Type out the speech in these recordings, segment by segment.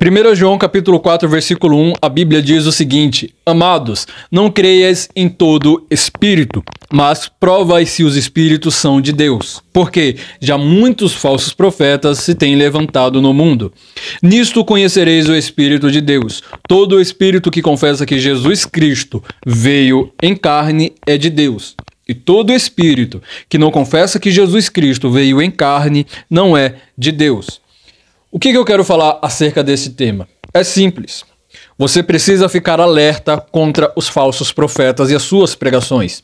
1 João capítulo 4, versículo 1, a Bíblia diz o seguinte: Amados, não creias em todo espírito, mas provai se os espíritos são de Deus, porque já muitos falsos profetas se têm levantado no mundo. Nisto conhecereis o espírito de Deus. Todo espírito que confessa que Jesus Cristo veio em carne é de Deus. E todo espírito que não confessa que Jesus Cristo veio em carne não é de Deus. O que, que eu quero falar acerca desse tema? É simples. Você precisa ficar alerta contra os falsos profetas e as suas pregações.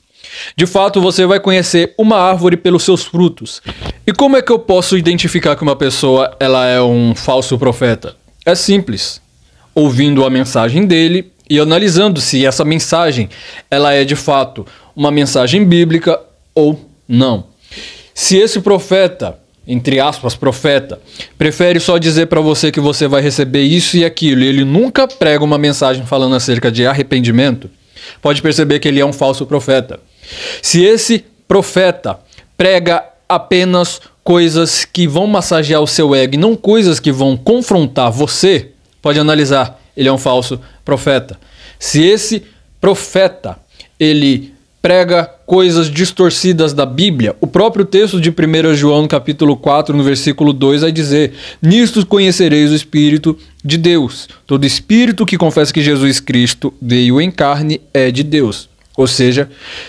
De fato, você vai conhecer uma árvore pelos seus frutos. E como é que eu posso identificar que uma pessoa ela é um falso profeta? É simples. Ouvindo a mensagem dele e analisando se essa mensagem ela é de fato uma mensagem bíblica ou não. Se esse profeta entre aspas, profeta, prefere só dizer para você que você vai receber isso e aquilo, e ele nunca prega uma mensagem falando acerca de arrependimento, pode perceber que ele é um falso profeta. Se esse profeta prega apenas coisas que vão massagear o seu ego e não coisas que vão confrontar você, pode analisar, ele é um falso profeta. Se esse profeta ele prega coisas distorcidas da Bíblia. O próprio texto de 1 João, capítulo 4, no versículo 2, vai dizer: Nisto conhecereis o Espírito de Deus. Todo espírito que confessa que Jesus Cristo veio em carne é de Deus. Ou seja,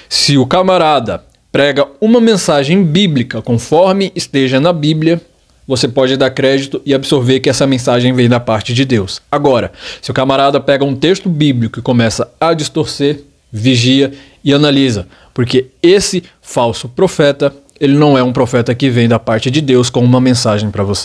se o camarada prega uma mensagem bíblica conforme esteja na Bíblia, você pode dar crédito e absorver que essa mensagem vem da parte de Deus. Agora, se o camarada pega um texto bíblico e começa a distorcer, vigia e analisa, porque esse falso profeta, ele não é um profeta que vem da parte de Deus com uma mensagem para você.